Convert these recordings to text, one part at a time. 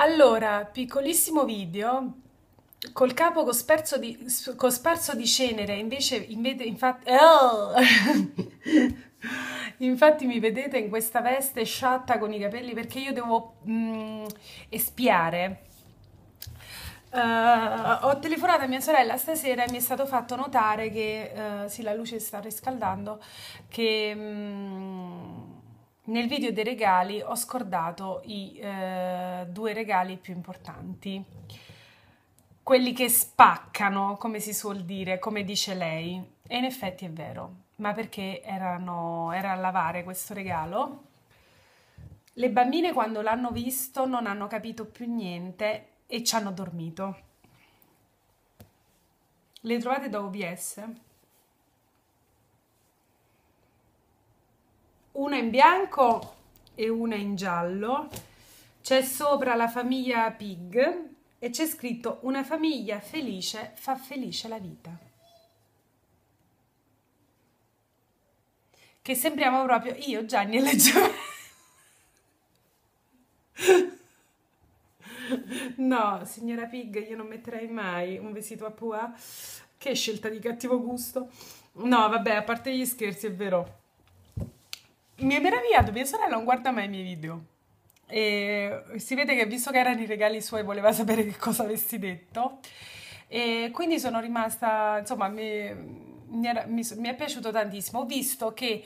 Allora, piccolissimo video col capo cosparso di, cosparso di cenere, invece, invece infatti, oh! infatti mi vedete in questa veste sciatta con i capelli perché io devo mm, espiare. Uh, ho telefonato a mia sorella stasera e mi è stato fatto notare che, uh, sì la luce sta riscaldando, che... Mm, nel video dei regali ho scordato i eh, due regali più importanti, quelli che spaccano, come si suol dire, come dice lei. E in effetti è vero, ma perché erano, era a lavare questo regalo. Le bambine quando l'hanno visto non hanno capito più niente e ci hanno dormito. Le trovate da OBS? una in bianco e una in giallo, c'è sopra la famiglia Pig e c'è scritto una famiglia felice fa felice la vita. Che sembriamo proprio io, Gianni e le giovane. No, signora Pig, io non metterei mai un vestito a pua. Che scelta di cattivo gusto. No, vabbè, a parte gli scherzi, è vero mi è meravigliato, mia sorella non guarda mai i miei video. E si vede che visto che erano i regali suoi voleva sapere che cosa avessi detto. E quindi sono rimasta, insomma, mi, mi, era, mi, mi è piaciuto tantissimo. Ho visto che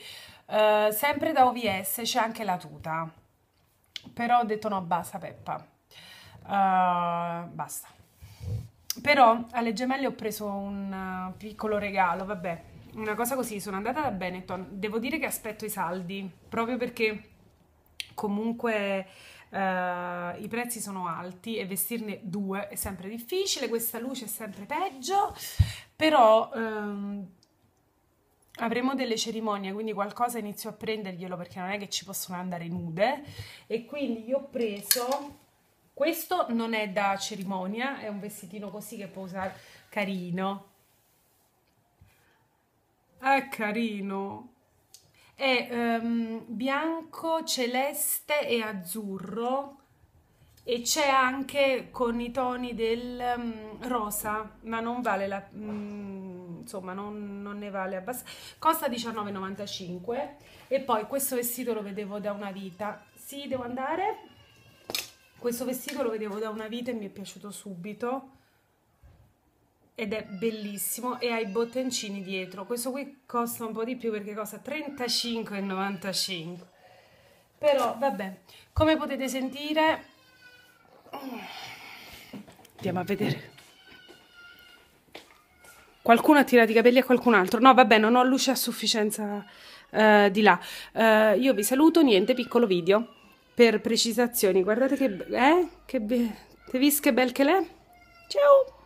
eh, sempre da OVS c'è anche la tuta. Però ho detto no, basta Peppa. Uh, basta. Però alle gemelle ho preso un eh, piccolo regalo, vabbè una cosa così, sono andata da Benetton, devo dire che aspetto i saldi, proprio perché comunque uh, i prezzi sono alti e vestirne due è sempre difficile, questa luce è sempre peggio, però um, avremo delle cerimonie, quindi qualcosa inizio a prenderglielo perché non è che ci possono andare nude e quindi io ho preso questo non è da cerimonia, è un vestitino così che può usare carino, è carino. È um, bianco, celeste e azzurro e c'è anche con i toni del um, rosa, ma non vale la... Um, insomma, non, non, ne vale abbastanza. Costa 19,95 e poi questo vestito lo vedevo da una vita. Sì, devo andare? Questo vestito lo vedevo da una vita e mi è piaciuto subito ed è bellissimo e ha i bottoncini dietro. Questo qui costa un po' di più perché costa 35,95. Però vabbè, come potete sentire andiamo a vedere. Qualcuno ha tirato i capelli a qualcun altro. No, vabbè, non ho luce a sufficienza uh, di là. Uh, io vi saluto, niente, piccolo video per precisazioni. Guardate che... Eh? Che... Te vis che bel che l'è? Ciao!